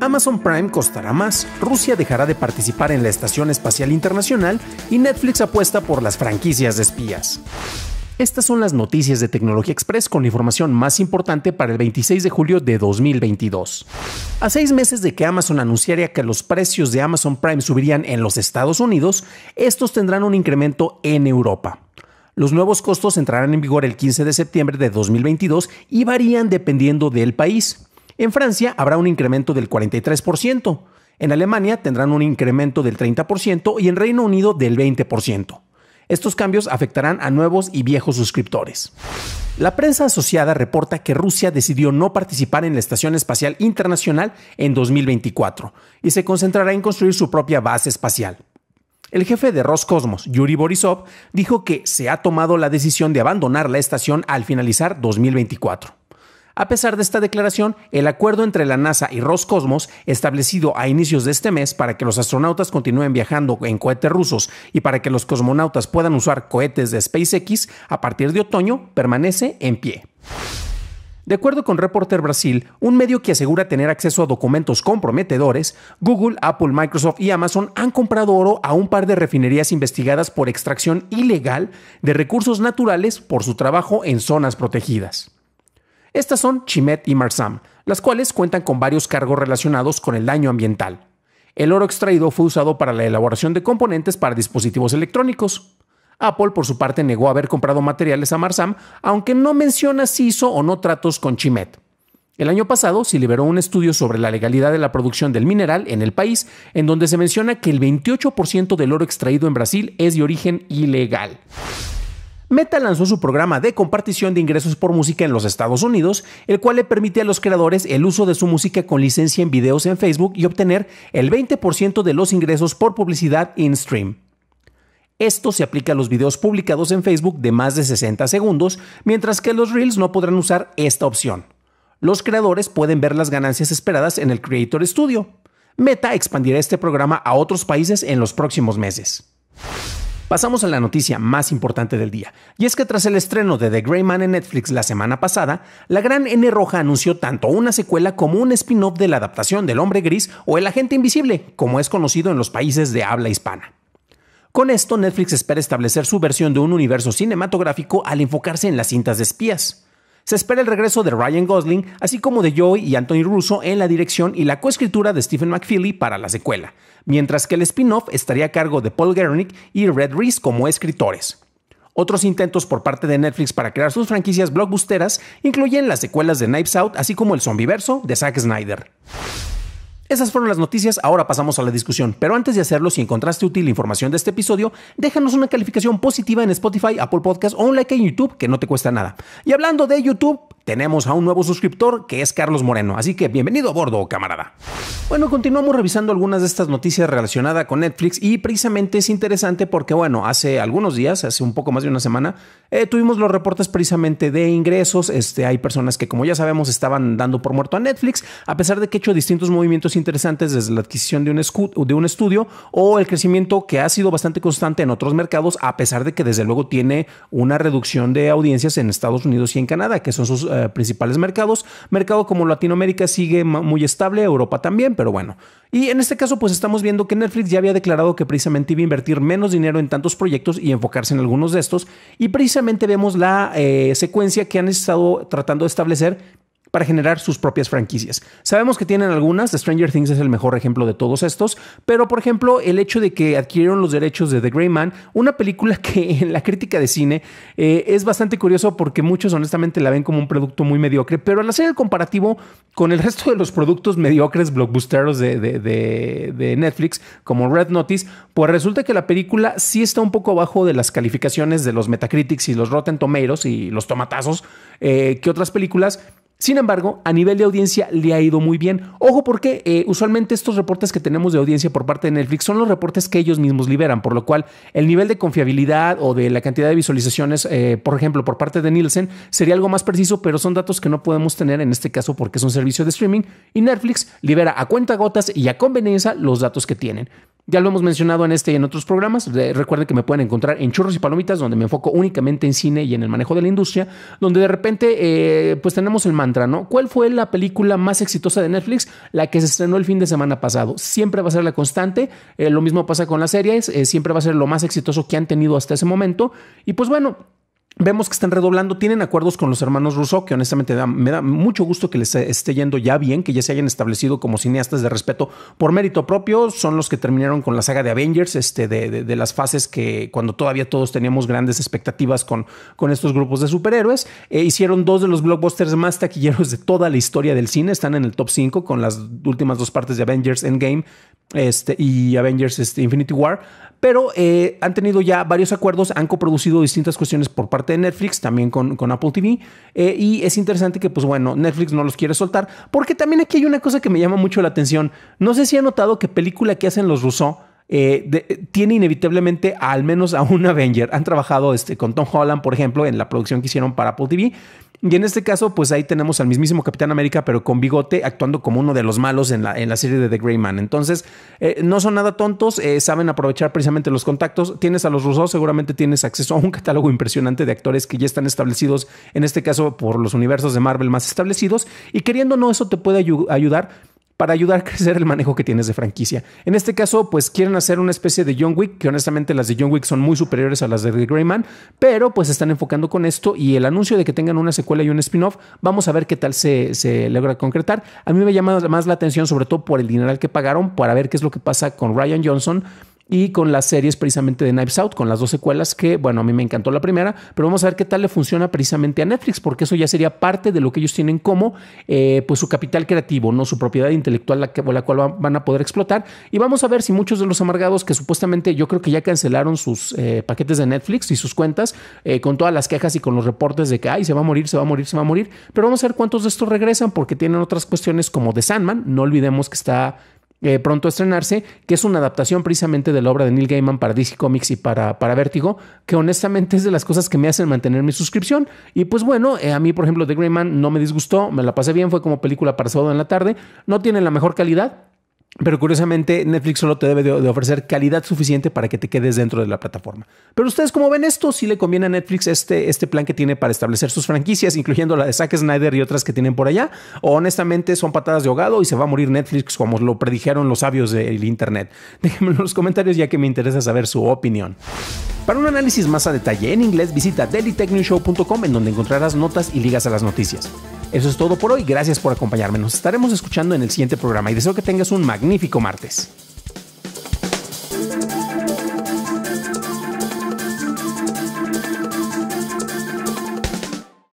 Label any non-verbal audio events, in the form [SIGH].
Amazon Prime costará más, Rusia dejará de participar en la Estación Espacial Internacional y Netflix apuesta por las franquicias de espías. Estas son las noticias de Tecnología Express con la información más importante para el 26 de julio de 2022. A seis meses de que Amazon anunciara que los precios de Amazon Prime subirían en los Estados Unidos, estos tendrán un incremento en Europa. Los nuevos costos entrarán en vigor el 15 de septiembre de 2022 y varían dependiendo del país. En Francia habrá un incremento del 43%, en Alemania tendrán un incremento del 30% y en Reino Unido del 20%. Estos cambios afectarán a nuevos y viejos suscriptores. La prensa asociada reporta que Rusia decidió no participar en la Estación Espacial Internacional en 2024 y se concentrará en construir su propia base espacial. El jefe de Roscosmos, Yuri Borisov, dijo que se ha tomado la decisión de abandonar la estación al finalizar 2024. A pesar de esta declaración, el acuerdo entre la NASA y Roscosmos, establecido a inicios de este mes para que los astronautas continúen viajando en cohetes rusos y para que los cosmonautas puedan usar cohetes de SpaceX a partir de otoño, permanece en pie. De acuerdo con Reporter Brasil, un medio que asegura tener acceso a documentos comprometedores, Google, Apple, Microsoft y Amazon han comprado oro a un par de refinerías investigadas por extracción ilegal de recursos naturales por su trabajo en zonas protegidas. Estas son Chimet y Marsam, las cuales cuentan con varios cargos relacionados con el daño ambiental. El oro extraído fue usado para la elaboración de componentes para dispositivos electrónicos. Apple, por su parte, negó haber comprado materiales a Marsam, aunque no menciona si hizo o no tratos con Chimet. El año pasado se liberó un estudio sobre la legalidad de la producción del mineral en el país, en donde se menciona que el 28% del oro extraído en Brasil es de origen ilegal. Meta lanzó su programa de compartición de ingresos por música en los Estados Unidos, el cual le permite a los creadores el uso de su música con licencia en videos en Facebook y obtener el 20% de los ingresos por publicidad in-stream. Esto se aplica a los videos publicados en Facebook de más de 60 segundos, mientras que los Reels no podrán usar esta opción. Los creadores pueden ver las ganancias esperadas en el Creator Studio. Meta expandirá este programa a otros países en los próximos meses. Pasamos a la noticia más importante del día, y es que tras el estreno de The Grey Man en Netflix la semana pasada, la gran N Roja anunció tanto una secuela como un spin-off de la adaptación del Hombre Gris o El Agente Invisible, como es conocido en los países de habla hispana. Con esto, Netflix espera establecer su versión de un universo cinematográfico al enfocarse en las cintas de espías. Se espera el regreso de Ryan Gosling, así como de Joey y Anthony Russo en la dirección y la coescritura de Stephen McFeely para la secuela, mientras que el spin-off estaría a cargo de Paul Gernick y Red Reese como escritores. Otros intentos por parte de Netflix para crear sus franquicias blockbusteras incluyen las secuelas de Knives Out, así como el zombiverso de Zack Snyder. Esas fueron las noticias, ahora pasamos a la discusión. Pero antes de hacerlo, si encontraste útil la información de este episodio, déjanos una calificación positiva en Spotify, Apple Podcast o un like en YouTube que no te cuesta nada. Y hablando de YouTube, tenemos a un nuevo suscriptor que es Carlos Moreno, así que bienvenido a bordo, camarada. Bueno, continuamos revisando algunas de estas noticias relacionadas con Netflix y precisamente es interesante porque, bueno, hace algunos días, hace un poco más de una semana, eh, tuvimos los reportes precisamente de ingresos. Este, hay personas que, como ya sabemos, estaban dando por muerto a Netflix, a pesar de que hecho distintos movimientos interesantes desde la adquisición de un, de un estudio o el crecimiento que ha sido bastante constante en otros mercados, a pesar de que desde luego tiene una reducción de audiencias en Estados Unidos y en Canadá, que son sus eh, principales mercados. Mercado como Latinoamérica sigue muy estable, Europa también, pero bueno. Y en este caso, pues estamos viendo que Netflix ya había declarado que precisamente iba a invertir menos dinero en tantos proyectos y enfocarse en algunos de estos. Y precisamente vemos la eh, secuencia que han estado tratando de establecer para generar sus propias franquicias. Sabemos que tienen algunas, Stranger Things es el mejor ejemplo de todos estos, pero por ejemplo el hecho de que adquirieron los derechos de The Grey Man, una película que [LAUGHS] en la crítica de cine eh, es bastante curioso porque muchos honestamente la ven como un producto muy mediocre, pero al hacer el comparativo con el resto de los productos mediocres blockbusteros de, Netflix, como Red Notice, pues resulta que la película sí está un poco abajo de las calificaciones de los Metacritics y los Rotten Tomatoes y los tomatazos eh, que otras películas sin embargo, a nivel de audiencia le ha ido muy bien. Ojo porque eh, usualmente estos reportes que tenemos de audiencia por parte de Netflix son los reportes que ellos mismos liberan, por lo cual el nivel de confiabilidad o de la cantidad de visualizaciones, eh, por ejemplo, por parte de Nielsen, sería algo más preciso, pero son datos que no podemos tener en este caso porque es un servicio de streaming y Netflix libera a cuenta gotas y a conveniencia los datos que tienen. Ya lo hemos mencionado en este y en otros programas. Recuerden que me pueden encontrar en Churros y Palomitas, donde me enfoco únicamente en cine y en el manejo de la industria, donde de repente eh, pues tenemos el mantra, ¿no? ¿Cuál fue la película más exitosa de Netflix? La que se estrenó el fin de semana pasado. Siempre va a ser la constante. Eh, lo mismo pasa con las series. Eh, siempre va a ser lo más exitoso que han tenido hasta ese momento. Y pues bueno, Vemos que están redoblando, tienen acuerdos con los hermanos Rousseau, que honestamente me da mucho gusto que les esté yendo ya bien, que ya se hayan establecido como cineastas de respeto por mérito propio. Son los que terminaron con la saga de Avengers, este, de, las fases que cuando todavía todos teníamos grandes expectativas con, con estos grupos de superhéroes. Eh, hicieron dos de los blockbusters más taquilleros de toda la historia del cine, están en el top 5 con las últimas dos partes de Avengers Endgame este, y Avengers este, Infinity War. Pero eh, han tenido ya varios acuerdos, han coproducido distintas cuestiones por parte de Netflix, también con, con Apple TV. Eh, y es interesante que, pues bueno, Netflix no los quiere soltar, porque también aquí hay una cosa que me llama mucho la atención. No sé si ha notado que película que hacen los Rousseau eh, tiene inevitablemente al menos a un Avenger. Han trabajado este, con Tom Holland, por ejemplo, en la producción que hicieron para Apple TV. Y en este caso, pues ahí tenemos al mismísimo Capitán América, pero con bigote, actuando como uno de los malos en la, en la serie de The Grey Man. Entonces, eh, no son nada tontos, eh, saben aprovechar precisamente los contactos. Tienes a los rusos, seguramente tienes acceso a un catálogo impresionante de actores que ya están establecidos, en este caso por los universos de Marvel más establecidos. Y queriendo no, eso te puede ayudar para ayudar a crecer el manejo que tienes de franquicia. En este caso, pues quieren hacer una especie de John Wick, que honestamente las de John Wick son muy superiores a las de The Greyman, pero pues están enfocando con esto y el anuncio de que tengan una secuela y un spin-off, vamos a ver qué tal se, se logra concretar. A mí me llama más la atención, sobre todo por el dinero que pagaron, para ver qué es lo que pasa con Ryan Johnson y con las series precisamente de Knives Out, con las dos secuelas que, bueno, a mí me encantó la primera, pero vamos a ver qué tal le funciona precisamente a Netflix, porque eso ya sería parte de lo que ellos tienen como eh, pues su capital creativo, no su propiedad intelectual, la, la cual van a poder explotar. Y vamos a ver si muchos de los amargados que supuestamente yo creo que ya cancelaron sus eh, paquetes de Netflix y sus cuentas, eh, con todas las quejas y con los reportes de que, ay, se va a morir, se va a morir, se va a morir, pero vamos a ver cuántos de estos regresan porque tienen otras cuestiones como de Sandman, no olvidemos que está eh, pronto a estrenarse, que es una adaptación precisamente de la obra de Neil Gaiman para DC Comics y para, para Vértigo, que honestamente es de las cosas que me hacen mantener mi suscripción. Y pues bueno, eh, a mí, por ejemplo, The Greyman no me disgustó, me la pasé bien, fue como película para sábado en la tarde. No tiene la mejor calidad, pero curiosamente, Netflix solo te debe de ofrecer calidad suficiente para que te quedes dentro de la plataforma. Pero ustedes, ¿cómo ven esto? Si ¿Sí le conviene a Netflix este, este plan que tiene para establecer sus franquicias, incluyendo la de Zack Snyder y otras que tienen por allá? ¿O honestamente son patadas de ahogado y se va a morir Netflix como lo predijeron los sabios del Internet? [LAUGHS] Déjenme en los comentarios ya que me interesa saber su opinión. Para un análisis más a detalle en inglés, visita dailytechnewshow.com en donde encontrarás notas y ligas a las noticias. Eso es todo por hoy. Gracias por acompañarme. Nos estaremos escuchando en el siguiente programa y deseo que tengas un magnífico martes.